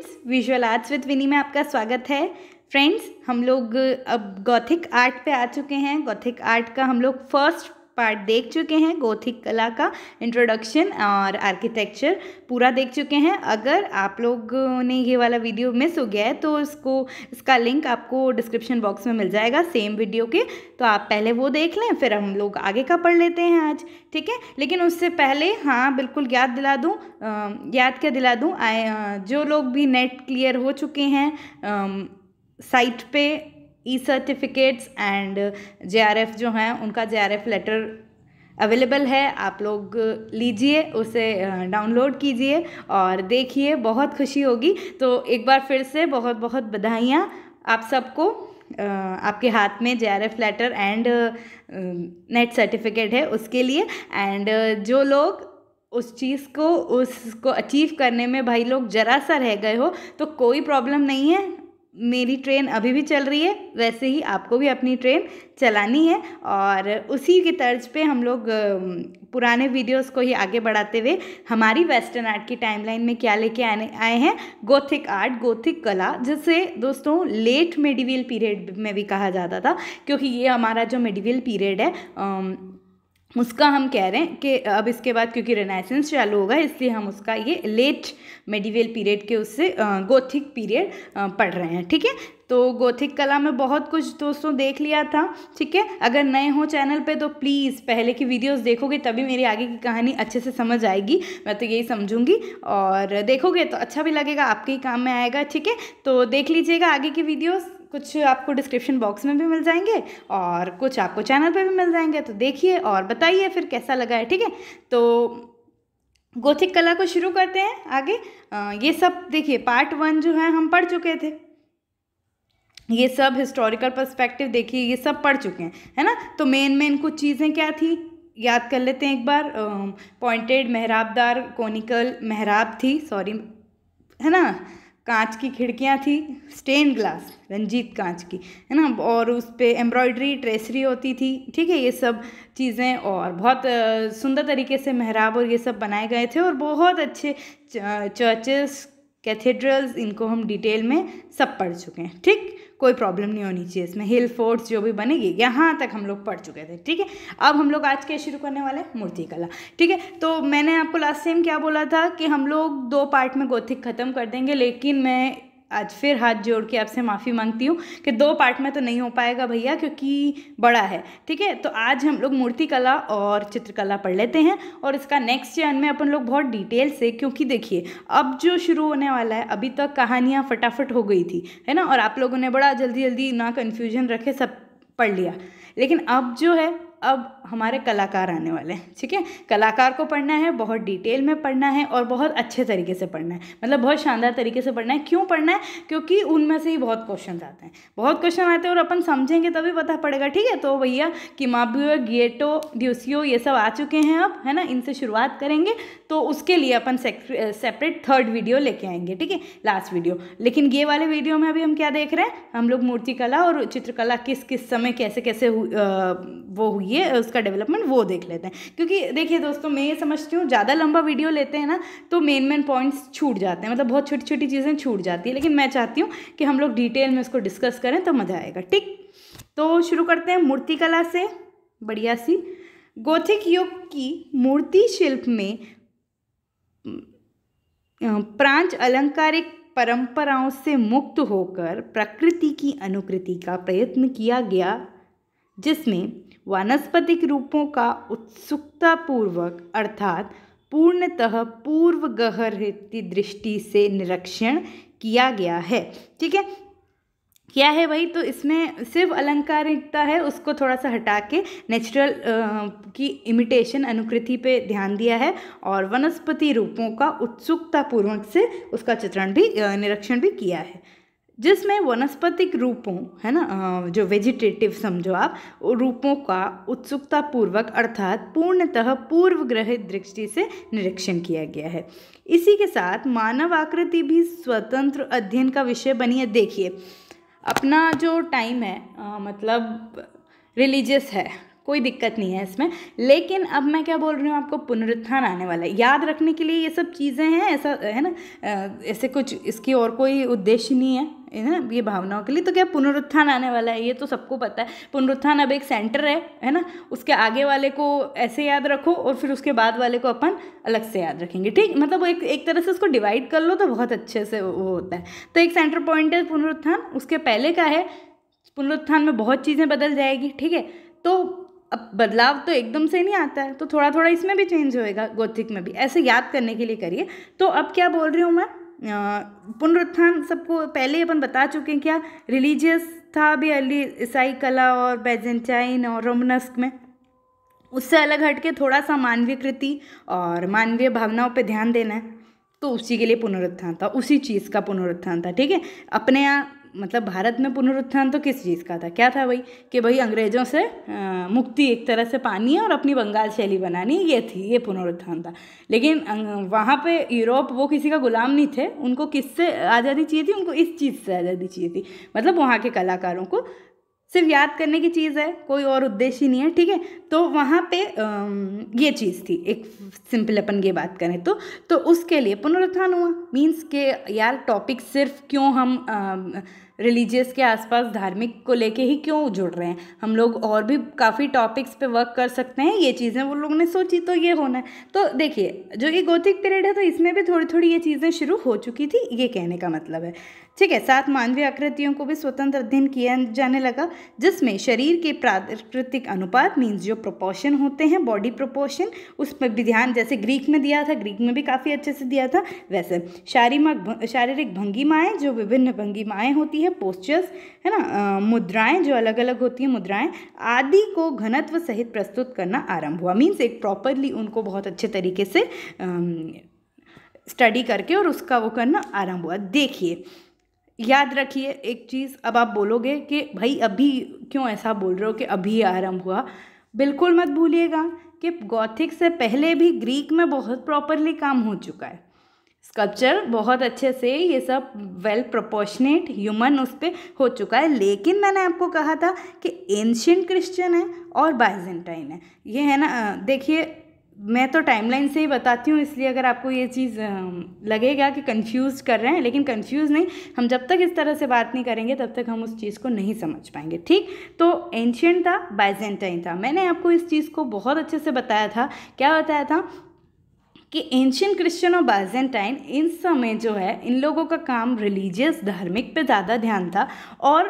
Friends visual arts with Vinni में आपका स्वागत है फ्रेंड्स हम लोग अब गौथिक आर्ट पे आ चुके हैं गौथिक आर्ट का हम लोग फर्स्ट पार्ट देख चुके हैं गोथिक कला का इंट्रोडक्शन और आर्किटेक्चर पूरा देख चुके हैं अगर आप लोग ने ये वाला वीडियो मिस हो गया है तो इसको इसका लिंक आपको डिस्क्रिप्शन बॉक्स में मिल जाएगा सेम वीडियो के तो आप पहले वो देख लें फिर हम लोग आगे का पढ़ लेते हैं आज ठीक है लेकिन उससे पहले हाँ बिल्कुल याद दिला दूँ याद क्या दिला दूँ जो लोग भी नेट क्लियर हो चुके हैं साइट पे ई सर्टिफिकेट्स एंड जे जो हैं उनका जे लेटर अवेलेबल है आप लोग लीजिए उसे डाउनलोड कीजिए और देखिए बहुत खुशी होगी तो एक बार फिर से बहुत बहुत बधाइयाँ आप सबको आपके हाथ में J R F letter and NET certificate है उसके लिए एंड जो लोग उस चीज़ को उसको अचीव करने में भाई लोग ज़रा सा रह गए हो तो कोई प्रॉब्लम नहीं है मेरी ट्रेन अभी भी चल रही है वैसे ही आपको भी अपनी ट्रेन चलानी है और उसी की तर्ज पे हम लोग पुराने वीडियोस को ही आगे बढ़ाते हुए हमारी वेस्टर्न आर्ट की टाइमलाइन में क्या लेके आने आए हैं गोथिक आर्ट गोथिक कला जिसे दोस्तों लेट मेडिवल पीरियड में भी कहा जाता था क्योंकि ये हमारा जो मेडिवल पीरियड है उसका हम कह रहे हैं कि अब इसके बाद क्योंकि रेनाइसेंस चालू होगा इसलिए हम उसका ये लेट मेडिवल पीरियड के उससे गोथिक पीरियड पढ़ रहे हैं ठीक है तो गोथिक कला में बहुत कुछ दोस्तों देख लिया था ठीक है अगर नए हो चैनल पे तो प्लीज़ पहले की वीडियोस देखोगे तभी मेरी आगे की कहानी अच्छे से समझ आएगी मैं तो यही समझूंगी और देखोगे तो अच्छा भी लगेगा आपके ही काम में आएगा ठीक है तो देख लीजिएगा आगे की वीडियोज़ कुछ आपको डिस्क्रिप्शन बॉक्स में भी मिल जाएंगे और कुछ आपको चैनल पे भी मिल जाएंगे तो देखिए और बताइए फिर कैसा लगा है ठीक है तो गोथिक कला को शुरू करते हैं आगे आ, ये सब देखिए पार्ट वन जो है हम पढ़ चुके थे ये सब हिस्टोरिकल पर्सपेक्टिव देखिए ये सब पढ़ चुके हैं है ना तो मेन मेन कुछ चीज़ें क्या थी याद कर लेते हैं एक बार पॉइंटेड मेहराबदार कोनिकल मेहराब थी सॉरी है ना कांच की खिड़कियाँ थी स्टेन ग्लास रंजीत कांच की है ना और उस पर एम्ब्रॉयडरी ट्रेसरी होती थी ठीक है ये सब चीज़ें और बहुत सुंदर तरीके से मेहराब और ये सब बनाए गए थे और बहुत अच्छे चर्चेस कैथेड्रल्स इनको हम डिटेल में सब पढ़ चुके हैं ठीक कोई प्रॉब्लम नहीं होनी चाहिए इसमें हिल फोर्ट्स जो भी बनेगी यहाँ तक हम लोग पढ़ चुके थे ठीक है अब हम लोग आज के शुरू करने वाले मूर्ति कला ठीक है तो मैंने आपको लास्ट टाइम क्या बोला था कि हम लोग दो पार्ट में गोथिक ख़त्म कर देंगे लेकिन मैं आज फिर हाथ जोड़ के आपसे माफ़ी मांगती हूँ कि दो पार्ट में तो नहीं हो पाएगा भैया क्योंकि बड़ा है ठीक है तो आज हम लोग मूर्तिकला और चित्रकला पढ़ लेते हैं और इसका नेक्स्ट चैन में अपन लोग बहुत डिटेल से क्योंकि देखिए अब जो शुरू होने वाला है अभी तक कहानियाँ फटाफट हो गई थी है ना और आप लोगों ने बड़ा जल्दी जल्दी ना कन्फ्यूजन रखे सब पढ़ लिया लेकिन अब जो है अब हमारे कलाकार आने वाले हैं ठीक है कलाकार को पढ़ना है बहुत डिटेल में पढ़ना है और बहुत अच्छे तरीके से पढ़ना है मतलब बहुत शानदार तरीके से पढ़ना है क्यों पढ़ना है क्योंकि उनमें से ही बहुत क्वेश्चन आते हैं बहुत क्वेश्चन आते हैं और अपन समझेंगे तभी पता पड़ेगा ठीक है तो भैया कि किमाबियो गेटो ड्यूसियो ये सब आ चुके हैं अब है ना इनसे शुरुआत करेंगे तो उसके लिए अपन सेपरेट थर्ड वीडियो लेके आएंगे ठीक है लास्ट वीडियो लेकिन ये वाले वीडियो में अभी हम क्या देख रहे हैं हम लोग मूर्तिकला और चित्रकला किस किस समय कैसे कैसे वो हुई है उसका उसका डेवलपमेंट वो देख लेते हैं क्योंकि देखिए दोस्तों मैं ये समझती हूँ ज़्यादा लंबा वीडियो लेते हैं ना तो मेन मेन पॉइंट्स छूट जाते हैं मतलब बहुत छोटी छोटी चीज़ें छूट जाती है लेकिन मैं चाहती हूँ कि हम लोग डिटेल में उसको डिस्कस करें तो मज़ा आएगा ठीक तो शुरू करते हैं मूर्तिकला से बढ़िया सी गोथिक युग की मूर्ति शिल्प में प्रांच अलंकारिक परंपराओं से मुक्त होकर प्रकृति की अनुकृति का प्रयत्न किया गया जिसमें वानस्पतिक रूपों का उत्सुकतापूर्वक अर्थात पूर्णतः पूर्व गहर दृष्टि से निरीक्षण किया गया है ठीक है क्या है वही तो इसमें सिर्फ अलंकारिकता है उसको थोड़ा सा हटा के नेचुरल की इमिटेशन अनुकृति पे ध्यान दिया है और वनस्पति रूपों का उत्सुकतापूर्वक से उसका चित्रण भी निरीक्षण भी किया है जिसमें वनस्पतिक रूपों है ना जो वेजिटेटिव समझो आप रूपों का उत्सुकतापूर्वक अर्थात पूर्णतः पूर्व ग्रहित दृष्टि से निरीक्षण किया गया है इसी के साथ मानव आकृति भी स्वतंत्र अध्ययन का विषय बनी है देखिए अपना जो टाइम है आ, मतलब रिलीजियस है कोई दिक्कत नहीं है इसमें लेकिन अब मैं क्या बोल रही हूँ आपको पुनरुत्थान आने वाला है याद रखने के लिए ये सब चीज़ें हैं ऐसा है ना ऐसे कुछ इसकी और कोई उद्देश्य नहीं है है ना ये भावनाओं के लिए तो क्या पुनरुत्थान आने वाला है ये तो सबको पता है पुनरुत्थान अब एक सेंटर है है ना उसके आगे वाले को ऐसे याद रखो और फिर उसके बाद वाले को अपन अलग से याद रखेंगे ठीक मतलब एक एक तरह से उसको डिवाइड कर लो तो बहुत अच्छे से वो होता है तो एक सेंटर पॉइंट है पुनरुत्थान उसके पहले का है पुनरुत्थान में बहुत चीज़ें बदल जाएगी ठीक है तो अब बदलाव तो एकदम से नहीं आता है तो थोड़ा थोड़ा इसमें भी चेंज होएगा गोथिक में भी ऐसे याद करने के लिए करिए तो अब क्या बोल रही हूँ मैं पुनरुत्थान सबको पहले अपन बता चुके हैं क्या रिलीजियस था भी अली ईसाई कला और बेजेंटाइन और रोमनस्क में उससे अलग हटके थोड़ा सा मानवीय कृति और मानवीय भावनाओं पर ध्यान देना है तो उसी के लिए पुनरुत्थान था उसी चीज़ का पुनरुत्थान था ठीक है अपने यहाँ मतलब भारत में पुनरुत्थान तो किस चीज़ का था क्या था भाई कि भाई अंग्रेज़ों से आ, मुक्ति एक तरह से पानी है और अपनी बंगाल शैली बनानी ये थी ये पुनरुत्थान था लेकिन अं, वहाँ पे यूरोप वो किसी का गुलाम नहीं थे उनको किससे आज़ादी चाहिए थी उनको इस चीज़ से आज़ादी चाहिए थी मतलब वहाँ के कलाकारों को सिर्फ याद करने की चीज़ है कोई और उद्देश्य नहीं है ठीक है तो वहाँ पे ये चीज़ थी एक सिंपल अपन ये बात करें तो तो उसके लिए पुनरुत्थान हुआ मीन्स के यार टॉपिक सिर्फ क्यों हम रिलीजियस के आसपास धार्मिक को लेके ही क्यों जुड़ रहे हैं हम लोग और भी काफ़ी टॉपिक्स पे वर्क कर सकते हैं ये चीज़ें वो लोगों ने सोची तो ये होना है तो देखिए जो ये गोथिक पीरियड है तो इसमें भी थोड़ी थोड़ी ये चीज़ें शुरू हो चुकी थी ये कहने का मतलब है ठीक है सात मानवीय आकृतियों को भी स्वतंत्र अध्ययन किया जाने लगा जिसमें शरीर के प्राकृतिक अनुपात मीन्स जो प्रोपोर्शन होते हैं बॉडी प्रोपोर्शन उस पर भी ध्यान जैसे ग्रीक में दिया था ग्रीक में भी काफ़ी अच्छे से दिया था वैसे शारीरिक शारीरिक भंगिमाएँ जो विभिन्न भंगिमाएँ होती हैं पोस्चर्स है ना मुद्राएँ जो अलग अलग होती हैं मुद्राएँ आदि को घनत्व सहित प्रस्तुत करना आरंभ हुआ मीन्स एक प्रॉपरली उनको बहुत अच्छे तरीके से स्टडी करके और उसका वो करना आरंभ हुआ देखिए याद रखिए एक चीज़ अब आप बोलोगे कि भाई अभी क्यों ऐसा बोल रहे हो कि अभी आरंभ हुआ बिल्कुल मत भूलिएगा कि गौथिक से पहले भी ग्रीक में बहुत प्रॉपरली काम हो चुका है स्कल्पचर बहुत अच्छे से ये सब वेल प्रपोर्शनेट ह्यूमन उस पर हो चुका है लेकिन मैंने आपको कहा था कि एंशियंट क्रिश्चियन है और बाइजेंटाइन है ये है ना देखिए मैं तो टाइमलाइन से ही बताती हूँ इसलिए अगर आपको ये चीज़ लगेगा कि कंफ्यूज कर रहे हैं लेकिन कंफ्यूज नहीं हम जब तक इस तरह से बात नहीं करेंगे तब तक हम उस चीज़ को नहीं समझ पाएंगे ठीक तो एंशियंट था बाइजेंटाइन था मैंने आपको इस चीज़ को बहुत अच्छे से बताया था क्या बताया था कि एंशियन क्रिश्चियन और बाइजेंटाइन इन समय जो है इन लोगों का काम रिलीजियस धार्मिक पे ज़्यादा ध्यान था और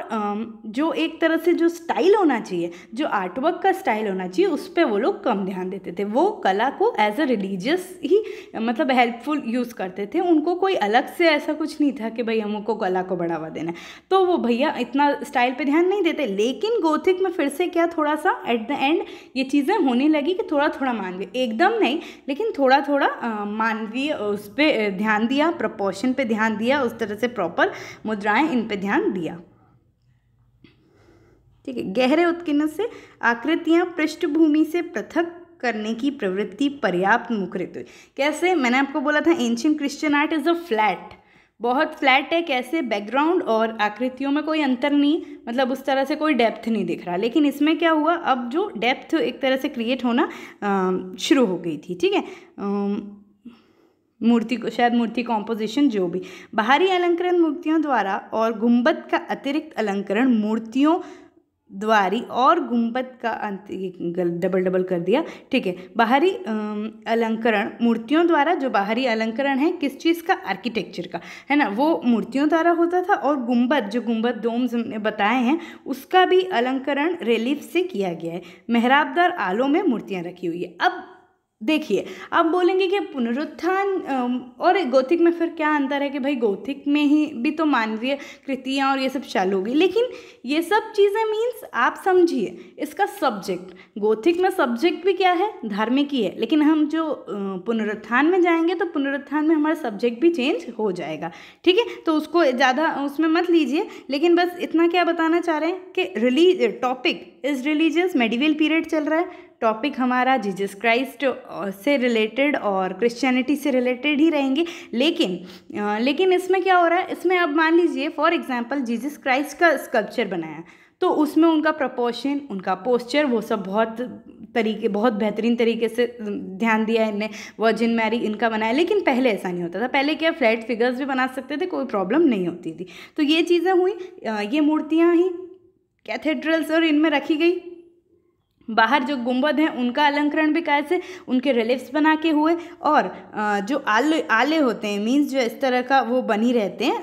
जो एक तरह से जो स्टाइल होना चाहिए जो आर्टवर्क का स्टाइल होना चाहिए उस पर वो लोग कम ध्यान देते थे वो कला को एज अ रिलीजियस ही मतलब हेल्पफुल यूज़ करते थे उनको कोई अलग से ऐसा कुछ नहीं था कि भाई हमको कला को बढ़ावा देना है तो वो भैया इतना स्टाइल पर ध्यान नहीं देते लेकिन गोथिक में फिर से क्या थोड़ा सा एट द एंड ये चीज़ें होने लगी कि थोड़ा थोड़ा मान लिया एकदम नहीं लेकिन थोड़ा थोड़ा मानवीय उस पर ध्यान दिया प्रपोशन पे ध्यान दिया उस तरह से प्रॉपर मुद्राएं इन पे ध्यान दिया ठीक है गहरे उत्कीर्ण से आकृतियां पृष्ठभूमि से पृथक करने की प्रवृत्ति पर्याप्त मुखरित हुई कैसे मैंने आपको बोला था ancient Christian art is a flat बहुत फ्लैट है कैसे बैकग्राउंड और आकृतियों में कोई अंतर नहीं मतलब उस तरह से कोई डेप्थ नहीं दिख रहा लेकिन इसमें क्या हुआ अब जो डेप्थ एक तरह से क्रिएट होना शुरू हो गई थी ठीक है मूर्ति को शायद मूर्ति कॉम्पोजिशन जो भी बाहरी अलंकरण मूर्तियों द्वारा और गुंबद का अतिरिक्त अलंकरण मूर्तियों द्वारी और गुंबद का अंत डबल डबल कर दिया ठीक है बाहरी अलंकरण मूर्तियों द्वारा जो बाहरी अलंकरण है किस चीज़ का आर्किटेक्चर का है ना वो मूर्तियों द्वारा होता था और गुंबद जो गुंबद डोम्स बताए हैं उसका भी अलंकरण रेलिफ से किया गया है मेहराबदार आलों में मूर्तियाँ रखी हुई है अब देखिए आप बोलेंगे कि पुनरुत्थान और गौथिक में फिर क्या अंतर है कि भाई गौथिक में ही भी तो मानवीय कृतियाँ और ये सब चालू होगी लेकिन ये सब चीज़ें मीन्स आप समझिए इसका सब्जेक्ट गोथिक में सब्जेक्ट भी क्या है धार्मिक ही है लेकिन हम जो पुनरुत्थान में जाएंगे तो पुनरुत्थान में हमारा सब्जेक्ट भी चेंज हो जाएगा ठीक है तो उसको ज़्यादा उसमें मत लीजिए लेकिन बस इतना क्या बताना चाह रहे हैं कि रिलीज टॉपिक इस रिलीजियस मेडिवल पीरियड चल रहा है टॉपिक हमारा जीजस क्राइस्ट से रिलेटेड और क्रिश्चियनिटी से रिलेटेड ही रहेंगे लेकिन लेकिन इसमें क्या हो रहा है इसमें अब मान लीजिए फॉर एग्जांपल जीजस क्राइस्ट का स्कल्पचर बनाया तो उसमें उनका प्रपोशन उनका पोस्चर वो सब बहुत तरीके बहुत बेहतरीन तरीके से ध्यान दिया इनने वर्जिन मैरी इनका बनाया लेकिन पहले ऐसा नहीं होता था पहले क्या फ्लैट फिगर्स भी बना सकते थे कोई प्रॉब्लम नहीं होती थी तो ये चीज़ें हुई ये मूर्तियाँ ही कैथेड्रल्स और इनमें रखी गई बाहर जो गुंबद हैं उनका अलंकरण भी कैसे उनके रिलिफ्स बना के हुए और जो आले आले होते हैं मीन्स जो इस तरह का वो बनी रहते हैं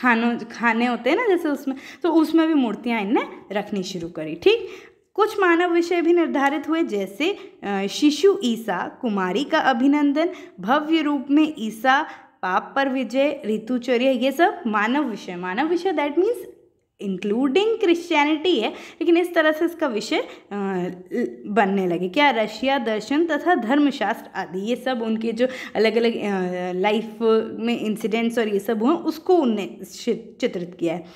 खानों खाने होते हैं ना जैसे उसमें तो उसमें भी मूर्तियाँ इनने रखनी शुरू करी ठीक कुछ मानव विषय भी निर्धारित हुए जैसे शिशु ईसा कुमारी का अभिनंदन भव्य रूप में ईसा पाप पर विजय ऋतुचर्या ये सब मानव विषय मानव विषय दैट मीन्स इंक्लूडिंग क्रिश्चियनिटी है लेकिन इस तरह से इसका विषय बनने लगे क्या रशिया दर्शन तथा धर्मशास्त्र आदि ये सब उनके जो अलग अलग लाइफ में इंसिडेंट्स और ये सब हुए उसको उनने चित्रित किया है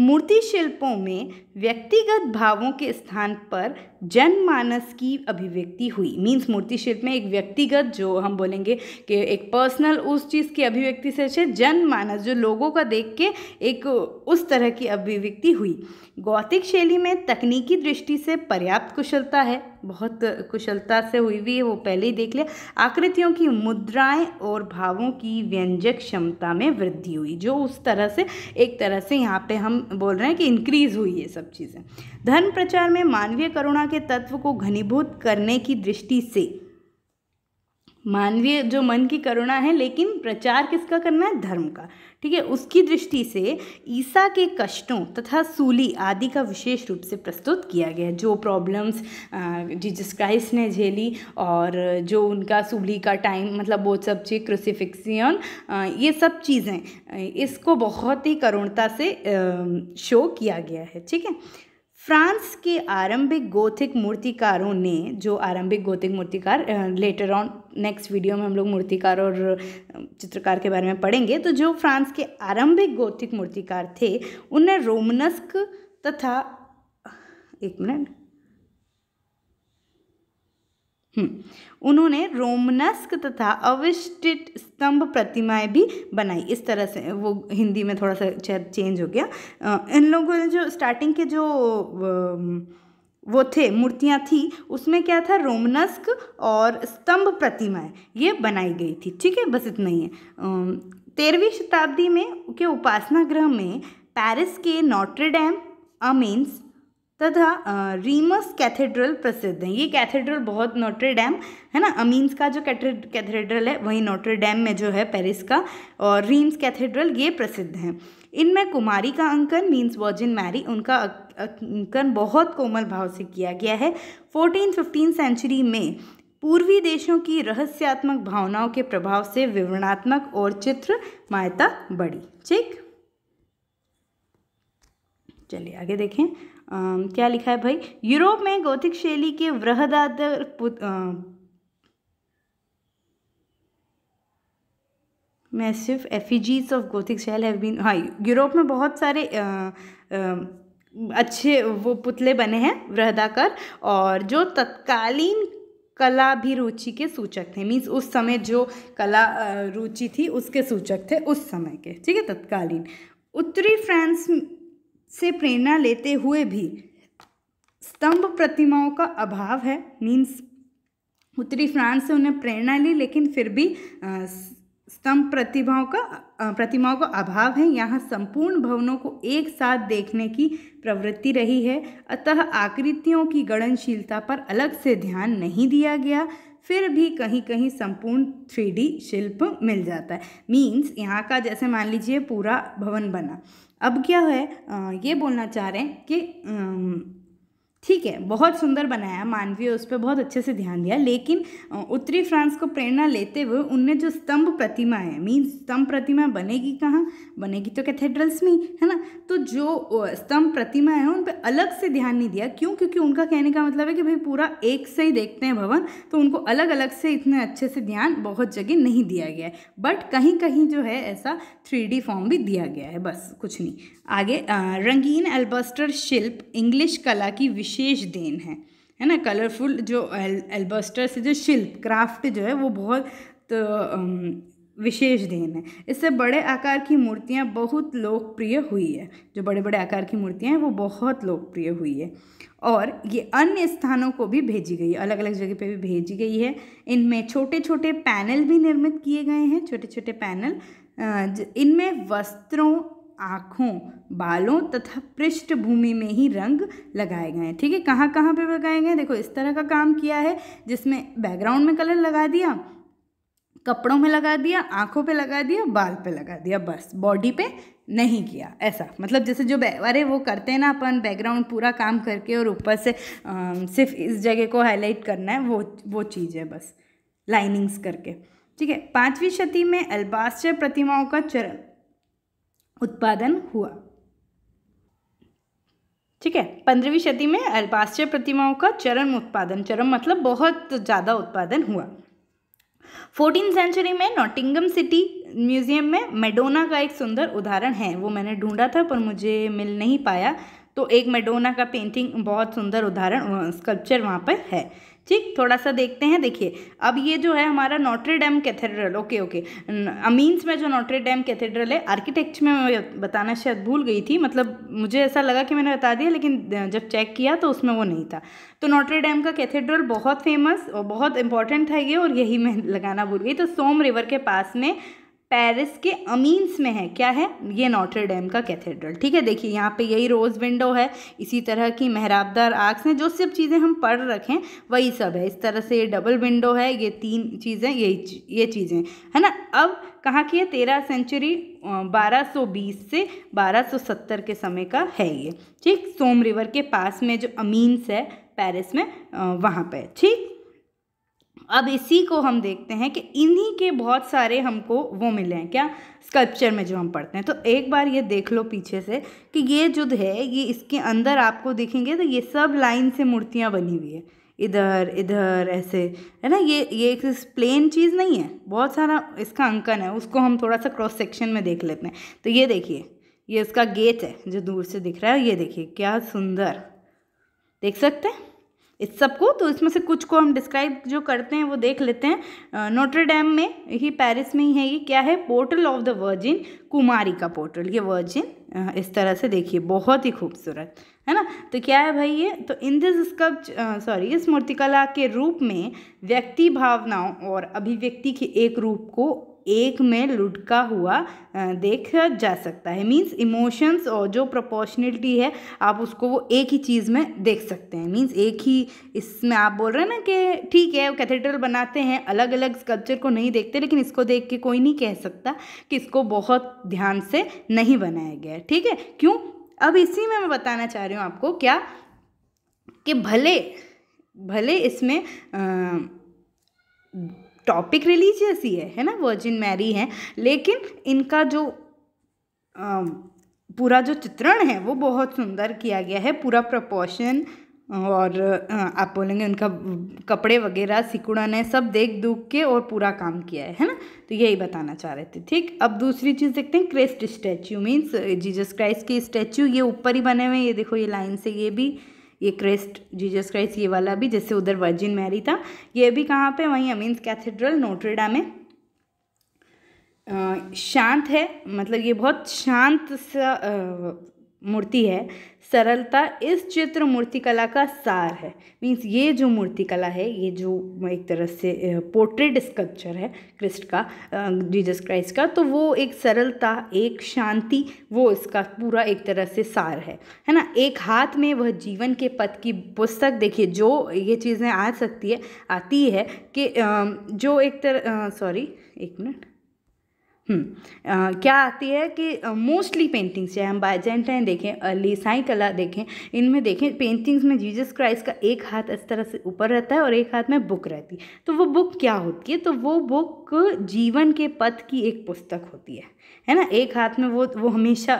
मूर्ति शिल्पों में व्यक्तिगत भावों के स्थान पर जनमानस की अभिव्यक्ति हुई मीन्स मूर्ति शिल्प में एक व्यक्तिगत जो हम बोलेंगे कि एक पर्सनल उस चीज़ की अभिव्यक्ति से अच्छे जनमानस जो लोगों का देख के एक उस तरह की अभिव्यक्ति हुई गौतिक शैली में तकनीकी दृष्टि से पर्याप्त कुशलता है बहुत कुशलता से हुई हुई है वो पहले ही देख लिया आकृतियों की मुद्राएं और भावों की व्यंजक क्षमता में वृद्धि हुई जो उस तरह से एक तरह से यहाँ पे हम बोल रहे हैं कि इंक्रीज हुई है सब चीज़ें धर्म प्रचार में मानवीय करुणा के तत्व को घनीभूत करने की दृष्टि से मानवीय जो मन की करुणा है लेकिन प्रचार किसका करना है धर्म का ठीक है उसकी दृष्टि से ईसा के कष्टों तथा सूली आदि का विशेष रूप से प्रस्तुत किया गया जो प्रॉब्लम्स जीजस क्राइस्ट ने झेली और जो उनका सूली का टाइम मतलब वो सब चीज़ क्रूसीफिक्सियन ये सब चीज़ें इसको बहुत ही करुणता से शो किया गया है ठीक है फ्रांस के आरंभिक गोथिक मूर्तिकारों ने जो आरंभिक गोथिक मूर्तिकार लेटर ऑन नेक्स्ट वीडियो में हम लोग मूर्तिकार और चित्रकार के बारे में पढ़ेंगे तो जो फ्रांस के आरंभिक गोथिक मूर्तिकार थे उन्हें रोमनस्क तथा एक मिनट हम्म, उन्होंने रोमनस्क तथा अविष्टित स्तंभ प्रतिमाएं भी बनाई इस तरह से वो हिंदी में थोड़ा सा चेंज हो गया इन लोगों ने जो स्टार्टिंग के जो वो थे मूर्तियाँ थी उसमें क्या था रोमनस्क और स्तंभ प्रतिमाएं ये बनाई गई थी ठीक है बस इतना ही है तेरहवीं शताब्दी में के उपासना गृह में पेरिस के नोट्रेडैम अमीन्स तथा रीमस कैथेड्रल प्रसिद्ध है ये कैथेड्रल बहुत नोटरडैम डैम है ना अमीन्स का जो कैथेड्रल है वही नोटरडैम डैम में जो है पेरिस का और रीम्स कैथेड्रल ये प्रसिद्ध हैं इनमें कुमारी का अंकन मीन्स वर्जिन मैरी उनका अंकन बहुत कोमल भाव से किया गया है फोर्टीन फिफ्टीन सेंचुरी में पूर्वी देशों की रहस्यात्मक भावनाओं के प्रभाव से विवरणात्मक और चित्र मायता बढ़ी ठीक चलिए आगे देखें क्या लिखा है भाई यूरोप में गौथिक शैली के वृहदादर मैसिव एफिजीज ऑफ गोथिक शैल हैव बीन हाँ यूरोप में बहुत सारे आ, आ, अच्छे वो पुतले बने हैं वृहदाकर और जो तत्कालीन कला भी रुचि के सूचक थे मीन्स उस समय जो कला रुचि थी उसके सूचक थे उस समय के ठीक है तत्कालीन उत्तरी फ्रांस से प्रेरणा लेते हुए भी स्तंभ प्रतिमाओं का अभाव है मीन्स उत्तरी फ्रांस से उन्हें प्रेरणा ली लेकिन फिर भी स्तंभ प्रतिभाओं का प्रतिमाओं का अभाव है यहाँ संपूर्ण भवनों को एक साथ देखने की प्रवृत्ति रही है अतः आकृतियों की गणनशीलता पर अलग से ध्यान नहीं दिया गया फिर भी कहीं कहीं संपूर्ण थ्री शिल्प मिल जाता है मीन्स यहाँ का जैसे मान लीजिए पूरा भवन बना अब क्या है ये बोलना चाह रहे हैं कि ठीक है बहुत सुंदर बनाया मानवीय उस पर बहुत अच्छे से ध्यान दिया लेकिन उत्तरी फ्रांस को प्रेरणा लेते हुए उनने जो स्तंभ प्रतिमा है मीन स्तंभ प्रतिमा बनेगी कहाँ बनेगी तो कैथेड्रल्स में है ना तो जो स्तंभ प्रतिमा है उन पर अलग से ध्यान नहीं दिया क्यों क्योंकि उनका कहने का मतलब है कि भाई पूरा एक से ही देखते हैं भवन तो उनको अलग अलग से इतने अच्छे से ध्यान बहुत जगह नहीं दिया गया है बट कहीं कहीं जो है ऐसा थ्री फॉर्म भी दिया गया है बस कुछ नहीं आगे रंगीन एल्बस्टर शिल्प इंग्लिश कला की विशेष देन है है ना कलरफुल जो एल्बस्टर से जो शिल्प क्राफ्ट जो है वो बहुत तो, विशेष देन है इससे बड़े आकार की मूर्तियाँ बहुत लोकप्रिय हुई है जो बड़े बड़े आकार की मूर्तियाँ हैं वो बहुत लोकप्रिय हुई है और ये अन्य स्थानों को भी भेजी गई है अलग अलग जगह पे भी भेजी गई है इनमें छोटे छोटे पैनल भी निर्मित किए गए हैं छोटे छोटे पैनल इनमें वस्त्रों आँखों बालों तथा पृष्ठभूमि में ही रंग लगाए गए हैं ठीक है कहाँ कहाँ पे लगाए गए देखो इस तरह का काम किया है जिसमें बैकग्राउंड में कलर लगा दिया कपड़ों में लगा दिया आँखों पे लगा दिया बाल पे लगा दिया बस बॉडी पे नहीं किया ऐसा मतलब जैसे जो अरे वो करते हैं ना अपन बैकग्राउंड पूरा काम करके और ऊपर से आ, सिर्फ इस जगह को हाईलाइट करना है वो वो चीज़ है बस लाइनिंग्स करके ठीक है पाँचवीं शती में अल्बास्टर प्रतिमाओं का चरण उत्पादन हुआ ठीक है पंद्रहवीं सदी में अल्पाश्चर्य प्रतिमाओं का चरम उत्पादन चरम मतलब बहुत ज़्यादा उत्पादन हुआ फोर्टीन सेंचुरी में नॉटिंगम सिटी म्यूजियम में मेडोना का एक सुंदर उदाहरण है वो मैंने ढूंढा था पर मुझे मिल नहीं पाया तो एक मेडोना का पेंटिंग बहुत सुंदर उदाहरण स्कल्पचर वहाँ पर है ठीक थोड़ा सा देखते हैं देखिए अब ये जो है हमारा Notre Dame cathedral okay okay Amiens में जो नोट्रे डैम कैथेड्रल है आर्किटेक्चर में मैं बताना शायद भूल गई थी मतलब मुझे ऐसा लगा कि मैंने बता दिया लेकिन जब चेक किया तो उसमें वो नहीं था तो नोट्रे डैम का कैथेड्रल बहुत फेमस और बहुत इंपॉर्टेंट था ये और यही मैं लगाना भूल गई तो सोम रिवर के पास में पेरिस के अमीन्स में है क्या है ये नोटरडेम डैम का कैथेड्रल ठीक है देखिए यहाँ पे यही रोज़ विंडो है इसी तरह की महराबदार आर्क्स हैं जो सब चीज़ें हम पढ़ रखें वही सब है इस तरह से ये डबल विंडो है ये तीन चीज़ें यही ये चीज़ें है ना अब कहाँ की है तेरह सेंचुरी 1220 से 1270 के समय का है ये ठीक सोम रिवर के पास में जो अमीन्स है पेरिस में वहाँ पर ठीक अब इसी को हम देखते हैं कि इन्हीं के बहुत सारे हमको वो मिले हैं क्या स्कल्पचर में जो हम पढ़ते हैं तो एक बार ये देख लो पीछे से कि ये जो है ये इसके अंदर आपको देखेंगे तो ये सब लाइन से मूर्तियाँ बनी हुई है इधर इधर ऐसे है ना ये ये एक प्लेन चीज़ नहीं है बहुत सारा इसका अंकन है उसको हम थोड़ा सा क्रॉस सेक्शन में देख लेते हैं तो ये देखिए ये इसका गेट है जो दूर से दिख रहा है ये देखिए क्या सुंदर देख सकते हैं इस सबको तो इसमें से कुछ को हम डिस्क्राइब जो करते हैं वो देख लेते हैं नोटरडैम में ही पेरिस में ही है ये क्या है पोर्टल ऑफ द वर्जिन कुमारी का पोर्टल ये वर्जिन इस तरह से देखिए बहुत ही खूबसूरत है ना तो क्या है भाई ये तो इन दिस स्कल्प सॉरी इस मूर्तिकला के रूप में व्यक्ति भावनाओं और अभिव्यक्ति के एक रूप को एक में लुटका हुआ देखा जा सकता है मीन्स इमोशंस और जो प्रोपोर्शनलिटी है आप उसको वो एक ही चीज़ में देख सकते हैं मीन्स एक ही इसमें आप बोल रहे हैं ना कि ठीक है कैथेड्रल बनाते हैं अलग अलग स्कल्पचर को नहीं देखते लेकिन इसको देख के कोई नहीं कह सकता कि इसको बहुत ध्यान से नहीं बनाया गया है ठीक है क्यों अब इसी में मैं बताना चाह रही हूँ आपको क्या कि भले भले इसमें आ, टॉपिक रिलीजियस ही है है ना वर्जिन मैरी है लेकिन इनका जो आ, पूरा जो चित्रण है वो बहुत सुंदर किया गया है पूरा प्रपोशन और आप बोलेंगे उनका कपड़े वगैरह सिकुड़न है सब देख दूख के और पूरा काम किया है है ना तो यही बताना चाह रहे थे ठीक अब दूसरी चीज़ देखते हैं Christ statue means Jesus Christ की स्टैचू ये ऊपर ही बने हुए हैं ये देखो ये लाइन से ये भी ये क्रिस्ट जीजस क्राइस्ट ये वाला भी जैसे उधर वर्जिन मैरी था ये भी कहाँ पे वहीं अमीन्स कैथेड्रल नोट्रेडा में शांत है मतलब ये बहुत शांत सा मूर्ति है सरलता इस चित्र मूर्तिकला का सार है मीन्स ये जो मूर्तिकला है ये जो एक तरह से पोर्ट्रेट स्कल्पचर है क्रिस्ट का जीसस क्राइस्ट का तो वो एक सरलता एक शांति वो इसका पूरा एक तरह से सार है है ना एक हाथ में वह जीवन के पथ की पुस्तक देखिए जो ये चीज़ें आ सकती है आती है कि जो एक तरह सॉरी एक मिनट आ, हम्म, क्या आती है कि मोस्टली पेंटिंग्स चाहे हम बायजेंटाइन देखें अर्ली साई कला देखें इनमें देखें पेंटिंग्स में जीजस क्राइस्ट का एक हाथ इस तरह से ऊपर रहता है और एक हाथ में बुक रहती है तो वो बुक क्या होती है तो वो बुक जीवन के पथ की एक पुस्तक होती है है ना एक हाथ में वो वो हमेशा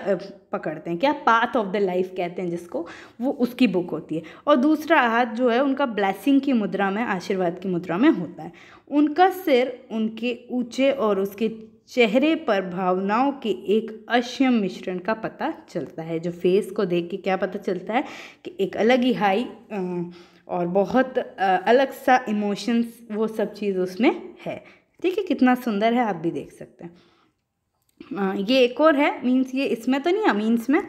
पकड़ते हैं क्या पाथ ऑफ द लाइफ कहते हैं जिसको वो उसकी बुक होती है और दूसरा हाथ जो है उनका ब्लैसिंग की मुद्रा में आशीर्वाद की मुद्रा में होता है उनका सिर उनके ऊँचे और उसके चेहरे पर भावनाओं के एक अश्यम मिश्रण का पता चलता है जो फेस को देख के क्या पता चलता है कि एक अलग ही हाई और बहुत अलग सा इमोशंस वो सब चीज़ उसमें है ठीक है कितना सुंदर है आप भी देख सकते हैं ये एक और है मीन्स ये इसमें तो नहीं है मीन्स में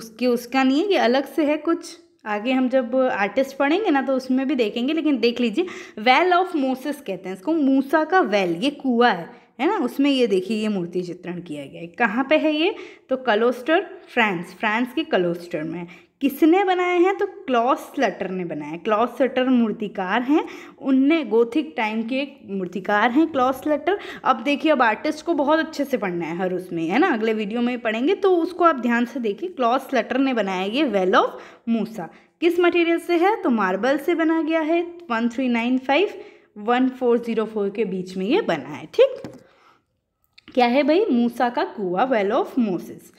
उसके उसका नहीं है ये अलग से है कुछ आगे हम जब आर्टिस्ट पढ़ेंगे ना तो उसमें भी देखेंगे लेकिन देख लीजिए वेल ऑफ मोसेस कहते हैं इसको मूसा का वेल ये कुआ है है ना उसमें ये देखिए ये मूर्ति चित्रण किया गया है कहाँ पे है ये तो कलोस्टर फ्रांस फ्रांस के कलोस्टर में किसने बनाए हैं तो क्लॉस लटर ने बनाया क्लॉस लटर मूर्तिकार हैं उनने गोथिक टाइम के एक मूर्तिकार हैं क्लॉस लटर अब देखिए अब आर्टिस्ट को बहुत अच्छे से पढ़ना है हर उसमें है ना अगले वीडियो में पढ़ेंगे तो उसको आप ध्यान से देखिए क्लॉस लटर ने बनाया ये वेल ऑफ मूसा किस मटेरियल से है तो मार्बल से बना गया है one three nine five one four zero four के बीच में ये बना है ठीक क्या है भाई मूसा का कुआ वेल ऑफ मोसेस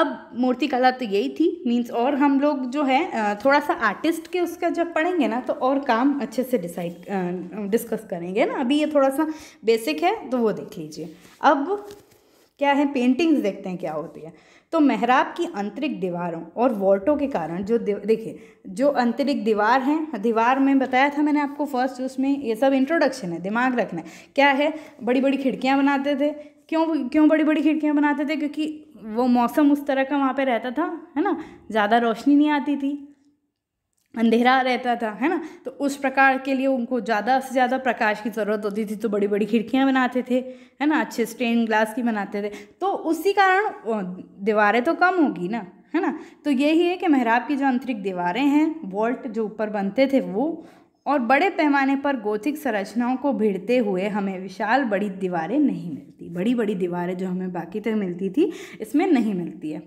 अब मूर्ति कला तो यही थी मीन्स और हम लोग जो है थोड़ा सा आर्टिस्ट के उसका जब पढ़ेंगे ना तो और काम अच्छे से डिसाइड डिस्कस करेंगे ना अभी ये थोड़ा सा बेसिक है तो वो देख लीजिए अब क्या है पेंटिंग्स देखते हैं क्या होती है तो मेहराब की आंतरिक दीवारों और वॉल्टों के कारण जो देखिए जो आंतरिक दीवार हैं दीवार में बताया था मैंने आपको फर्स्ट उसमें ये सब इंट्रोडक्शन है दिमाग रखना है क्या है बड़ी बड़ी खिड़कियाँ बनाते थे क्यों क्यों बड़ी बड़ी खिड़कियाँ बनाते थे क्योंकि वो मौसम उस तरह का वहाँ पे रहता था है ना ज़्यादा रोशनी नहीं आती थी अंधेरा रहता था है ना तो उस प्रकार के लिए उनको ज़्यादा से ज़्यादा प्रकाश की ज़रूरत होती थी तो बड़ी बड़ी खिड़कियाँ बनाते थे है ना अच्छे स्टेन ग्लास की बनाते थे तो उसी कारण दीवारें तो कम होगी ना है ना तो यही है कि मेहराब की जो आंतरिक दीवारें हैं वॉल्ट जो ऊपर बनते थे वो और बड़े पैमाने पर गोथिक संरचनाओं को भिड़ते हुए हमें विशाल बड़ी दीवारें नहीं मिलती बड़ी बड़ी दीवारें जो हमें बाकी तक मिलती थी इसमें नहीं मिलती है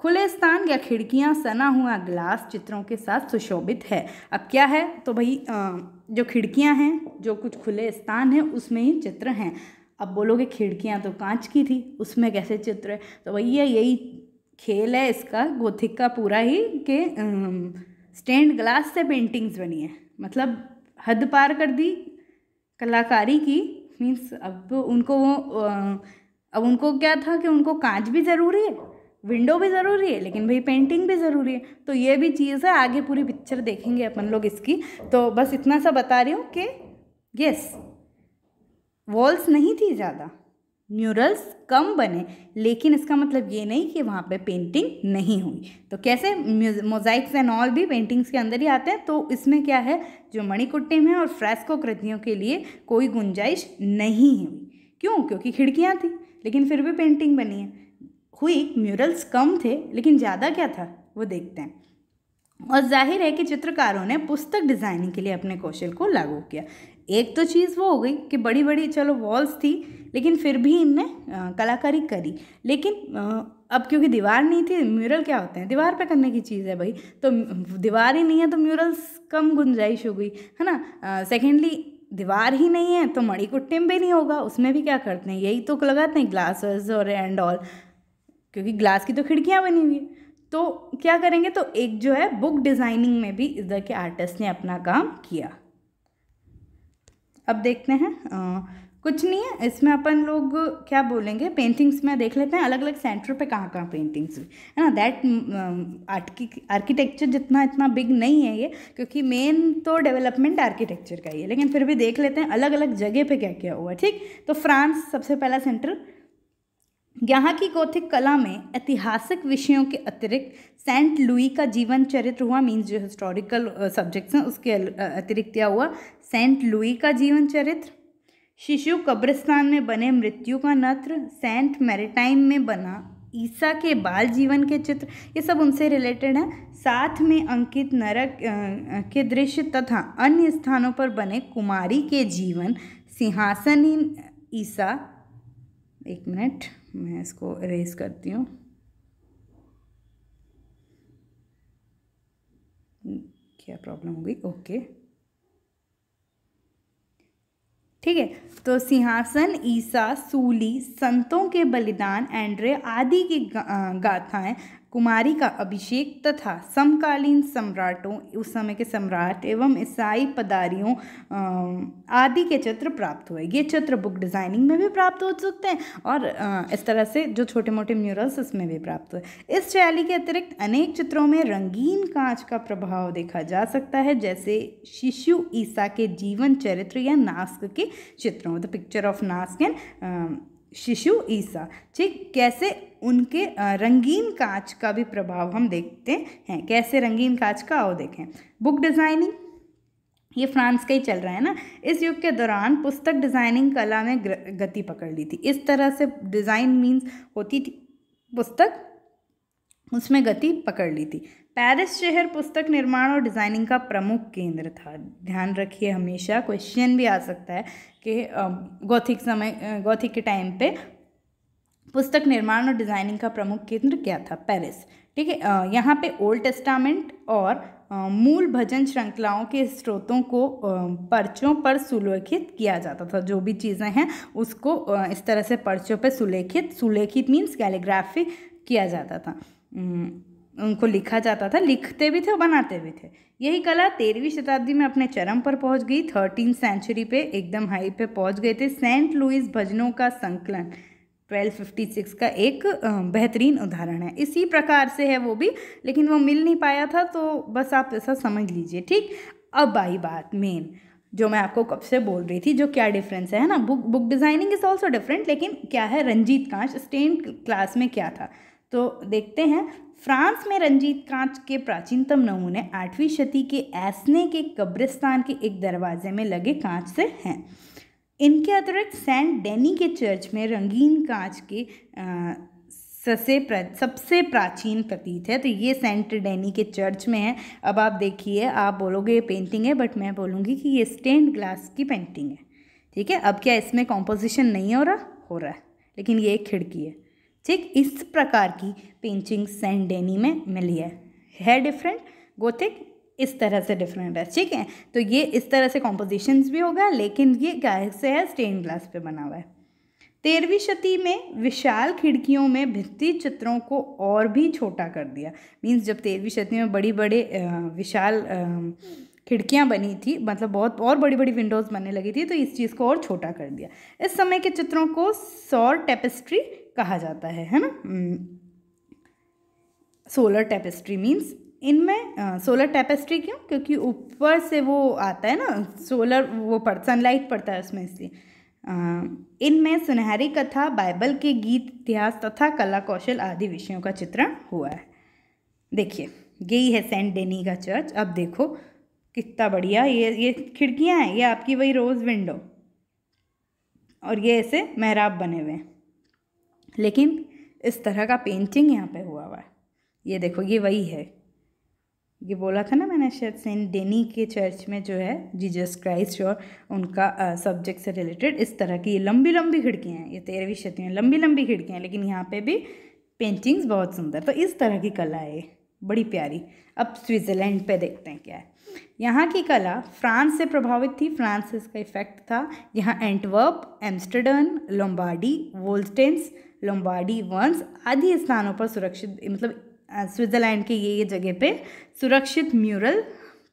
खुले स्थान या खिड़कियां सना हुआ ग्लास चित्रों के साथ सुशोभित है अब क्या है तो भाई जो खिड़कियां हैं जो कुछ खुले स्थान हैं उसमें ही चित्र हैं अब बोलोगे खिड़कियां तो कांच की थी उसमें कैसे चित्र है तो भैया यही खेल है इसका गोथिक का पूरा ही के स्टेंड ग्लास से पेंटिंग्स बनी है मतलब हद पार कर दी कलाकारी की मीन्स अब उनको वो अब उनको क्या था कि उनको कांच भी ज़रूरी है विंडो भी ज़रूरी है लेकिन भाई पेंटिंग भी ज़रूरी है तो ये भी चीज़ है आगे पूरी पिक्चर देखेंगे अपन लोग इसकी तो बस इतना सा बता रही हूँ कि यस वॉल्स नहीं थी ज़्यादा म्यूरल्स कम बने लेकिन इसका मतलब ये नहीं कि वहाँ पे पेंटिंग नहीं हुई तो कैसे मोजाइक्स एंड ऑल भी पेंटिंग्स के अंदर ही आते हैं तो इसमें क्या है जो मणिकुट्टे में और फ्रेस्को कृतियों के लिए कोई गुंजाइश नहीं हुई क्यों क्योंकि खिड़कियाँ थी लेकिन फिर भी पेंटिंग बनी है हुई म्यूरल्स कम थे लेकिन ज़्यादा क्या था वो देखते हैं और जाहिर है कि चित्रकारों ने पुस्तक डिज़ाइनिंग के लिए अपने कौशल को लागू किया एक तो चीज़ वो हो गई कि बड़ी बड़ी चलो वॉल्स थी लेकिन फिर भी इनने कलाकारी करी लेकिन अब क्योंकि दीवार नहीं थी म्यूरल क्या होते हैं दीवार पे करने की चीज़ है भाई तो दीवार ही नहीं है तो म्यूरल्स कम गुंजाइश हो गई है ना सेकेंडली दीवार ही नहीं है तो को टिम भी नहीं होगा उसमें भी क्या करते हैं यही तो लगाते हैं ग्लासेस और एंड ऑल क्योंकि ग्लास की तो खिड़कियाँ बनी हुई हैं तो क्या करेंगे तो एक जो है बुक डिज़ाइनिंग में भी इधर के आर्टिस्ट ने अपना काम किया अब देखते हैं आ, कुछ नहीं है इसमें अपन लोग क्या बोलेंगे पेंटिंग्स में देख लेते हैं अलग अलग सेंटर पे कहाँ कहाँ पेंटिंग्स हुई है ना दैट आर्किटेक्चर जितना इतना बिग नहीं है ये क्योंकि मेन तो डेवलपमेंट आर्किटेक्चर का ही है लेकिन फिर भी देख लेते हैं अलग अलग जगह पे क्या क्या हुआ ठीक तो फ्रांस सबसे पहला सेंटर यहाँ की गोथिक कला में ऐतिहासिक विषयों के अतिरिक्त सेंट लुई का जीवन चरित्र हुआ मीन्स जो हिस्टोरिकल सब्जेक्ट्स uh, हैं उसके uh, अतिरिक्त क्या हुआ सेंट लुई का जीवन चरित्र शिशु कब्रिस्तान में बने मृत्यु का नत्र सेंट मैरिटाइम में बना ईसा के बाल जीवन के चित्र ये सब उनसे रिलेटेड हैं साथ में अंकित नरक uh, के दृश्य तथा अन्य स्थानों पर बने कुमारी के जीवन सिंहासन ईसा एक मिनट मैं इसको इरेज करती हूँ हम्म, क्या प्रॉब्लम हो गई ओके ठीक है तो सिंहासन ईसा सूली संतों के बलिदान एंड्रे आदि की गाथाएं कुमारी का अभिषेक तथा समकालीन सम्राटों उस समय के सम्राट एवं ईसाई पदारियों आदि के चित्र प्राप्त हुए ये चित्र बुक डिज़ाइनिंग में भी प्राप्त हो सकते हैं और इस तरह से जो छोटे मोटे म्यूरल्स इसमें भी प्राप्त हुए इस शैली के अतिरिक्त अनेक चित्रों में रंगीन कांच का प्रभाव देखा जा सकता है जैसे शिशु ईसा के जीवन चरित्र या नास्क के चित्रों द पिक्चर ऑफ नास्क एंड शिशु ईसा ठीक कैसे उनके रंगीन कांच का भी प्रभाव हम देखते हैं कैसे रंगीन कांच का आओ देखें बुक डिज़ाइनिंग ये फ्रांस का ही चल रहा है ना इस युग के दौरान पुस्तक डिज़ाइनिंग कला में गति पकड़ ली थी इस तरह से डिज़ाइन मीन्स होती थी पुस्तक उसमें गति पकड़ ली थी पेरिस शहर पुस्तक निर्माण और डिज़ाइनिंग का प्रमुख केंद्र था ध्यान रखिए हमेशा क्वेश्चन भी आ सकता है कि गौथिक समय गौथिक के टाइम पे पुस्तक निर्माण और डिज़ाइनिंग का प्रमुख केंद्र क्या था पेरिस ठीक है यहाँ पे ओल्ड टेस्टामेंट और मूल भजन श्रृंखलाओं के स्रोतों को पर्चों पर सुलेखित किया जाता था जो भी चीज़ें हैं उसको इस तरह से पर्चों पर सुलेखित सुलेखित मीन्स कैलीग्राफी किया जाता था उनको लिखा जाता था लिखते भी थे और बनाते भी थे यही कला तेरहवीं शताब्दी में अपने चरम पर पहुंच गई थर्टीन सेंचुरी पे एकदम हाई पे पहुंच गए थे सेंट लुइस भजनों का संकलन 1256 का एक बेहतरीन उदाहरण है इसी प्रकार से है वो भी लेकिन वो मिल नहीं पाया था तो बस आप ऐसा समझ लीजिए ठीक अब आई बात मेन जो मैं आपको कब से बोल रही थी जो क्या डिफरेंस है ना book book designing is also different लेकिन क्या है रंजीत कांश स्टेन क्लास में क्या था तो देखते हैं फ्रांस में रंजीत कांच के प्राचीनतम नमूने आठवीं शती के एसने के कब्रिस्तान के एक दरवाजे में लगे कांच से हैं इनके अतिरिक्त सेंट डेनी के चर्च में रंगीन कांच के सबसे प्रा, सबसे प्राचीन प्रतीत है तो ये सेंट डेनी के चर्च में है अब आप देखिए आप बोलोगे ये पेंटिंग है बट मैं बोलूँगी कि ये स्टेंड ग्लास की पेंटिंग है ठीक है अब क्या इसमें कॉम्पोजिशन नहीं हो रहा हो रहा है लेकिन ये एक खिड़की है ठीक इस प्रकार की सेंट डेनी में मिली है है डिफरेंट गोथिक इस तरह से डिफरेंट है ठीक है तो ये इस तरह से कॉम्पोजिशन भी होगा लेकिन ये गाय से है स्टेन ग्लास पे बना हुआ है तेरहवीं शती में विशाल खिड़कियों में भित्ति चित्रों को और भी छोटा कर दिया मीन्स जब तेरहवीं शती में बड़ी बड़े विशाल खिड़कियाँ बनी थी मतलब बहुत और बड़ी बड़ी विंडोज़ बनने लगी थी तो इस चीज़ को और छोटा कर दिया इस समय के चित्रों को सौर टेपेस्ट्री कहा जाता है है ना सोलर टेपेस्ट्री मीन्स इनमें सोलर टेपेस्ट्री क्यों क्योंकि ऊपर से वो आता है ना सोलर वो पड़ सनलाइट पड़ता है उसमें इसलिए इनमें सुनहरी कथा बाइबल के गीत इतिहास तथा कला कौशल आदि विषयों का चित्रण हुआ है देखिए यही है सेंट डेनी का चर्च अब देखो कितना बढ़िया ये ये खिड़कियाँ हैं ये आपकी वही रोज़ विंडो और ये ऐसे मेहराब बने हुए हैं लेकिन इस तरह का पेंटिंग यहाँ पे हुआ हुआ है ये देखो ये वही है ये बोला था ना मैंने शायद सेंट डेनी के चर्च में जो है जीजस क्राइस्ट और उनका सब्जेक्ट से रिलेटेड इस तरह की ये लंबी लंबी खिड़कियाँ हैं ये तेरहवीं शती में लंबी लंबी खिड़कियाँ हैं लेकिन यहाँ पे भी पेंटिंग्स बहुत सुंदर तो इस तरह की कला है बड़ी प्यारी अब स्विट्ज़रलैंड पे देखते हैं क्या है यहाँ की कला फ्रांस से प्रभावित थी फ्रांस से इसका इफेक्ट था यहाँ एंटवर्प एम्स्टर्डन लोम्बाडी वोल्स्टेंस लोम्बार्डी वंश आदि स्थानों पर सुरक्षित मतलब स्विट्ज़रलैंड के ये ये जगह पे सुरक्षित म्यूरल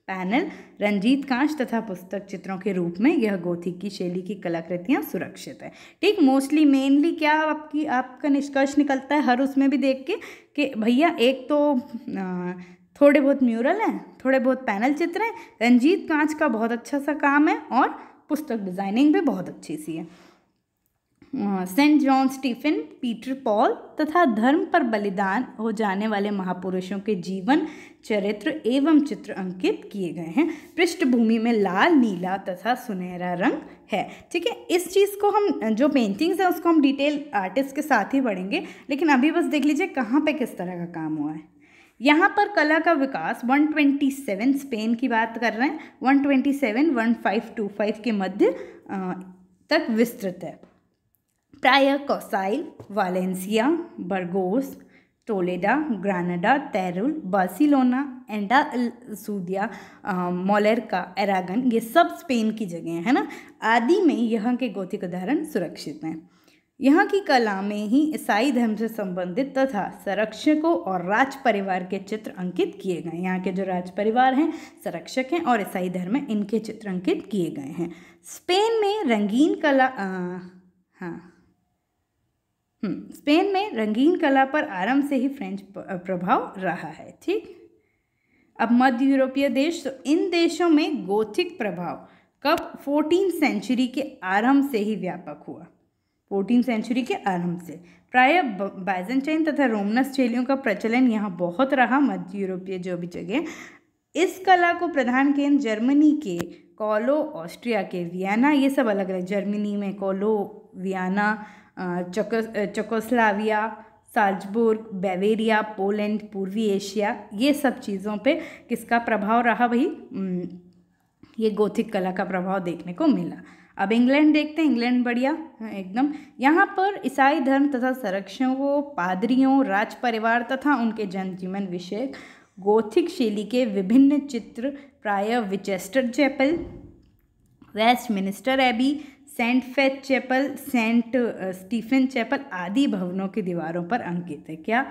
पैनल रंजीत कांच तथा पुस्तक चित्रों के रूप में यह गोथिक की शैली की कलाकृतियाँ सुरक्षित है ठीक मोस्टली मेनली क्या आपकी आपका निष्कर्ष निकलता है हर उसमें भी देख के कि भैया एक तो आ, थोड़े बहुत म्यूरल हैं थोड़े बहुत पैनल चित्र हैं रंजीत कांच का बहुत अच्छा सा काम है और पुस्तक डिज़ाइनिंग भी बहुत अच्छी सी है Saint John Stephen Peter Paul तथा धर्म पर बलिदान हो जाने वाले महापुरुषों के जीवन चरित्र एवं चित्र अंकित किए गए हैं पृष्ठभूमि में लाल नीला तथा सुनहरा रंग है ठीक है इस चीज़ को हम जो पेंटिंग्स हैं उसको हम डिटेल आर्टिस्ट के साथ ही पढ़ेंगे लेकिन अभी बस देख लीजिए कहाँ पर किस तरह का काम हुआ है यहाँ पर कला का विकास 127 स्पेन की बात कर रहे हैं 127 1525 के मध्य तक विस्तृत है प्रायर कौसाइल Valencia Burgos Toledo Granada Teruel Barcelona Andalusia Mallorca Aragon ये सब स्पेन की जगह है ना आदि में यहाँ के गोथिक उदाहरण सुरक्षित हैं यहाँ की कला में ही ईसाई धर्म से संबंधित तथा संरक्षकों और राज परिवार के चित्र अंकित किए गए यहाँ के जो राज परिवार हैं संरक्षक हैं और ईसाई धर्म में इनके चित्र अंकित किए गए हैं स्पेन में रंगीन कला आ, हाँ हम्म, स्पेन में रंगीन कला पर आरंभ से ही फ्रेंच प्रभाव रहा है ठीक अब मध्य यूरोपीय देश तो इन देशों में गोथिक प्रभाव कब फोर्टीन सेंचुरी के आरंभ से ही व्यापक हुआ फोर्टीन सेंचुरी के आरंभ से प्राय बाइजेंटाइन तथा रोमनस शैलियों का प्रचलन यहाँ बहुत रहा मध्य यूरोपीय जो भी जगह इस कला को प्रधान केंद्र जर्मनी के कॉलो ऑस्ट्रिया के वियना ये सब अलग अलग जर्मनी में कॉलो वियना चोकोस चोकोस्लाविया साल्जबुर्ग बेवेरिया पोलैंड पूर्वी एशिया ये सब चीज़ों पे किसका प्रभाव रहा भाई ये गोथिक कला का प्रभाव देखने को मिला अब इंग्लैंड देखते हैं इंग्लैंड बढ़िया एकदम यहाँ पर ईसाई धर्म तथा संरक्षकों पादरियों राज परिवार तथा उनके जनजीवन विषय गोथिक शैली के विभिन्न चित्र प्राय Winchester chapel Westminster Abbey Saint Faith chapel Saint Stephen chapel आदि भवनों की दीवारों पर अंकित है क्या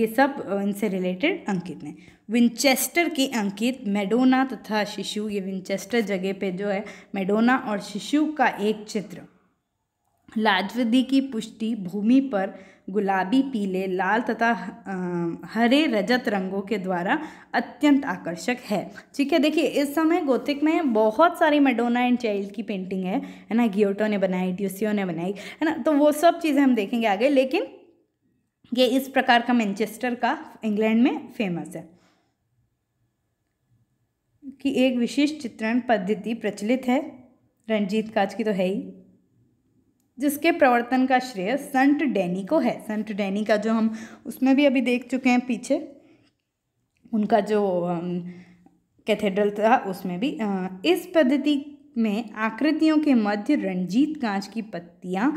ये सब इनसे रिलेटेड अंकित हैं विंचेस्टर के अंकित मेडोना तथा शिशु ये विंचेस्टर जगह पे जो है मेडोना और शिशु का एक चित्र लाजवदी की पुष्टि भूमि पर गुलाबी पीले लाल तथा हरे रजत रंगों के द्वारा अत्यंत आकर्षक है ठीक है देखिए इस समय गोथिक में बहुत सारी मेडोना एंड चाइल्ड की पेंटिंग है है ना गियोटो ने बनाई ड्यूसियो ने बनाई है ना तो वो सब चीज़ें हम देखेंगे आगे लेकिन ये इस प्रकार का मैनचेस्टर का इंग्लैंड में फेमस है कि एक विशिष्ट चित्रण पद्धति प्रचलित है रंजीत काज की तो है ही जिसके प्रवर्तन का श्रेय संत डैनी को है संत डैनी का जो हम उसमें भी अभी देख चुके हैं पीछे उनका जो कैथेड्रल था उसमें भी इस पद्धति में आकृतियों के मध्य रंजीत कांच की पत्तियां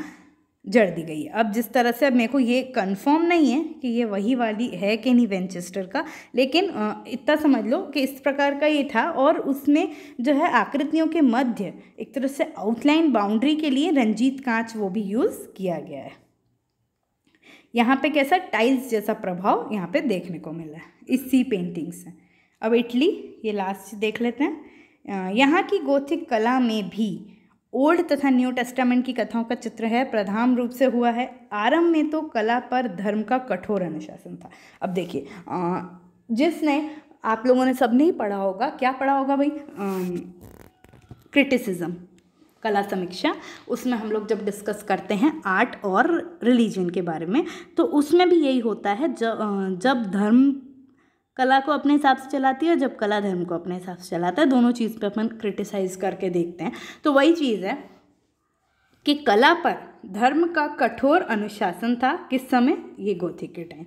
जड़ दी गई है अब जिस तरह से अब मेरे को ये कंफर्म नहीं है कि ये वही वाली है कि नहीं वेंचेस्टर का लेकिन इतना समझ लो कि इस प्रकार का ये था और उसमें जो है आकृतियों के मध्य एक तरह से आउटलाइन बाउंड्री के लिए रंजीत कांच वो भी यूज़ किया गया है यहाँ पे कैसा टाइल्स जैसा प्रभाव यहाँ पे देखने को मिला है इसी पेंटिंग से अब इटली ये लास्ट देख लेते हैं यहाँ की गोथिक कला में भी ओल्ड तथा न्यू टेस्टामेंट की कथाओं का चित्र है प्रधान रूप से हुआ है आरंभ में तो कला पर धर्म का कठोर अनुशासन था अब देखिए जिसने आप लोगों ने सब नहीं पढ़ा होगा क्या पढ़ा होगा भाई क्रिटिसिज्म कला समीक्षा उसमें हम लोग जब डिस्कस करते हैं आर्ट और रिलीजन के बारे में तो उसमें भी यही होता है जब जब धर्म कला को अपने हिसाब से चलाती है और जब कला धर्म को अपने हिसाब से चलाता है दोनों चीज़ पे अपन क्रिटिसाइज़ करके देखते हैं तो वही चीज़ है कि कला पर धर्म का कठोर अनुशासन था किस समय ये गोथिक के टाइम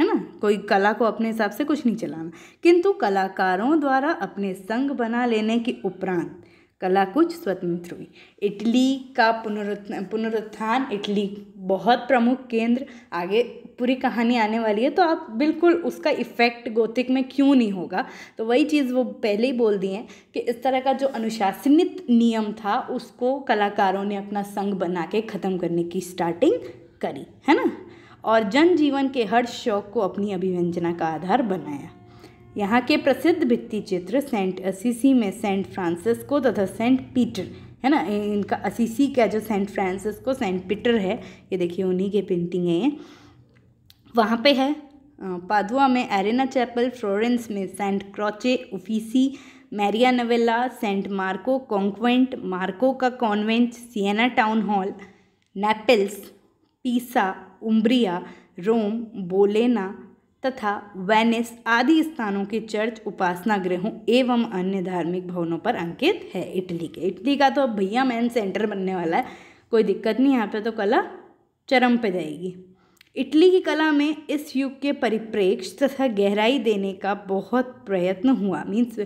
है ना कोई कला को अपने हिसाब से कुछ नहीं चलाना किंतु कलाकारों द्वारा अपने संग बना लेने के उपरांत कला कुछ स्वतंत्र हुई इटली का पुनरुत्थ पुनरुत्थान इटली बहुत प्रमुख केंद्र आगे पूरी कहानी आने वाली है तो आप बिल्कुल उसका इफ़ेक्ट गोथिक में क्यों नहीं होगा तो वही चीज़ वो पहले ही बोल दी हैं कि इस तरह का जो अनुशासनित नियम था उसको कलाकारों ने अपना संग बना के ख़त्म करने की स्टार्टिंग करी है ना और जनजीवन के हर शौक को अपनी अभिव्यंजना का आधार बनाया यहाँ के प्रसिद्ध भित्ति चित्र सेंट असीसी में सेंट फ्रांसिस्को तथा सेंट पीटर है ना इनका असीसी का जो सेंट फ्रांसिस्को सेंट पीटर है ये देखिए उन्हीं के पेंटिंग हैं वहाँ पे है पादुआ में एरेना चैपल फ्लोरेंस में Saint Croce Uffizi Maria Novella Saint Marco convent Marco का convent Siena town hall Naples Pisa Umbria Rome Bologna तथा वेनिस आदि स्थानों के चर्च उपासना गृहों एवं अन्य धार्मिक भवनों पर अंकित है इटली के इटली का तो अब भैया मैन सेंटर बनने वाला है कोई दिक्कत नहीं यहाँ पे तो कला चरम पे जाएगी इटली की कला में इस युग के परिप्रेक्ष्य तथा गहराई देने का बहुत प्रयत्न हुआ मीन्स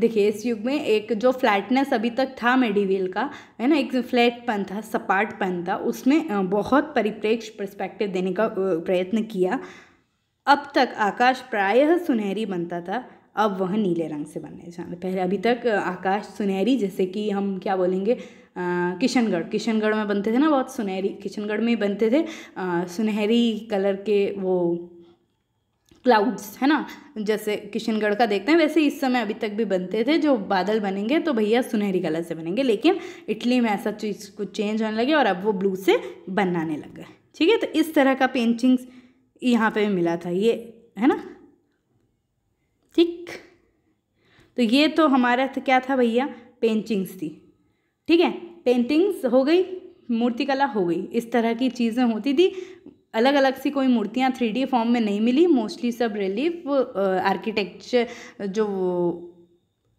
देखिए इस युग में एक जो फ्लैटनेस अभी तक था मेडिविल का है ना एक फ्लैटपन था सपाटपन था उसमें बहुत परिप्रेक्ष्य पर्सपेक्टिव देने का प्रयत्न किया अब तक आकाश प्रायः सुनहरी बनता था अब वह नीले रंग से बनने जा पहले अभी तक आकाश सुनहरी जैसे कि हम क्या बोलेंगे किशनगढ़ किशनगढ़ में बनते थे ना बहुत सुनहरी किशनगढ़ में ही बनते थे आ, सुनहरी कलर के वो क्लाउड्स है ना जैसे किशनगढ़ का देखते हैं वैसे इस समय अभी तक भी बनते थे जो बादल बनेंगे तो भैया सुनहरी कलर से बनेंगे लेकिन इटली में ऐसा चीज़ कुछ चेंज होने लगे और अब वो ब्लू से बनाने लग गए ठीक है तो इस तरह का पेंटिंग्स यहाँ पे मिला था ये है ना ठीक तो ये तो हमारा क्या था भैया पेंटिंग्स थी ठीक है पेंटिंग्स हो गई मूर्तिकला हो गई इस तरह की चीज़ें होती थी अलग अलग सी कोई मूर्तियाँ थ्री फॉर्म में नहीं मिली मोस्टली सब रिलीफ आर्किटेक्चर uh, जो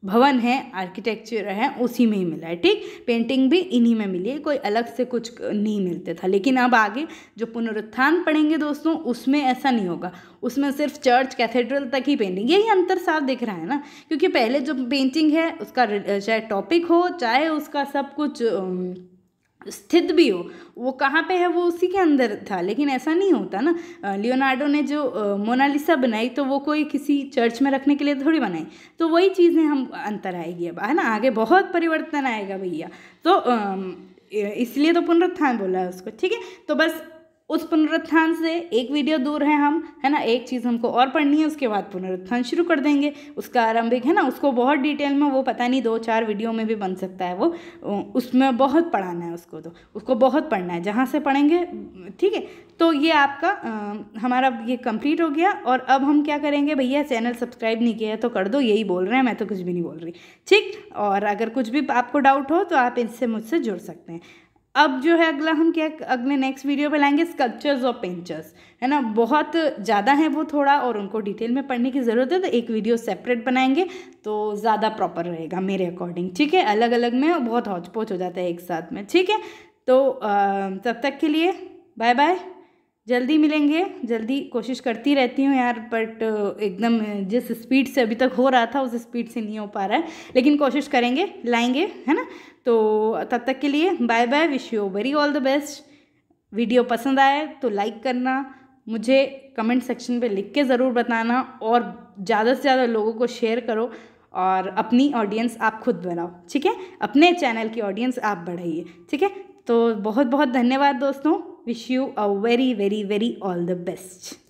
भवन है आर्किटेक्चर है उसी में ही मिला है ठीक पेंटिंग भी इन्हीं में मिली है कोई अलग से कुछ नहीं मिलते था लेकिन अब आगे जो पुनरुत्थान पढ़ेंगे दोस्तों उसमें ऐसा नहीं होगा उसमें सिर्फ चर्च कैथेड्रल तक ही पेंटिंग यही अंतर साफ दिख रहा है ना क्योंकि पहले जो पेंटिंग है उसका चाहे टॉपिक हो चाहे उसका सब कुछ स्थित भी हो वो कहाँ पे है वो उसी के अंदर था लेकिन ऐसा नहीं होता ना लियोनार्डो ने जो मोनालिसा बनाई तो वो कोई किसी चर्च में रखने के लिए थोड़ी बनाई तो वही चीज़ें हम अंतर आएगी अब है ना आगे बहुत परिवर्तन आएगा भैया तो इसलिए तो पुनरुत्थान बोला है उसको ठीक है तो बस उस पुनरुत्थान से एक वीडियो दूर है हम है ना एक चीज़ हमको और पढ़नी है उसके बाद पुनरुत्थान शुरू कर देंगे उसका आरंभिक है ना उसको बहुत डिटेल में वो पता नहीं दो चार वीडियो में भी बन सकता है वो उसमें बहुत पढ़ाना है उसको तो उसको बहुत पढ़ना है जहाँ से पढ़ेंगे ठीक है तो ये आपका आ, हमारा ये कंप्लीट हो गया और अब हम क्या करेंगे भैया चैनल सब्सक्राइब नहीं किया तो कर दो यही बोल रहे हैं मैं तो कुछ भी नहीं बोल रही ठीक और अगर कुछ भी आपको डाउट हो तो आप इनसे मुझसे जुड़ सकते हैं अब जो है अगला हम क्या अगले नेक्स्ट वीडियो में लाएंगे स्कल्पचर्स और पेंचर्स है ना बहुत ज़्यादा है वो थोड़ा और उनको डिटेल में पढ़ने की ज़रूरत है तो एक वीडियो सेपरेट बनाएंगे तो ज़्यादा प्रॉपर रहेगा मेरे अकॉर्डिंग ठीक है अलग अलग में बहुत हौच हो जाता है एक साथ में ठीक है तो तब तक के लिए बाय बाय जल्दी मिलेंगे जल्दी कोशिश करती रहती हूँ यार बट uh, एकदम जिस स्पीड से अभी तक हो रहा था उस स्पीड से नहीं हो पा रहा है लेकिन कोशिश करेंगे लाएंगे है ना तो तब तक के लिए bye bye wish you very all the best video पसंद आए तो लाइक करना मुझे कमेंट सेक्शन पे लिख के ज़रूर बताना और ज़्यादा से ज़्यादा लोगों को शेयर करो और अपनी ऑडियंस आप खुद बनाओ ठीक है अपने चैनल की ऑडियंस आप बढ़ाइए ठीक है तो बहुत बहुत धन्यवाद दोस्तों Wish you a very, very, very all the best.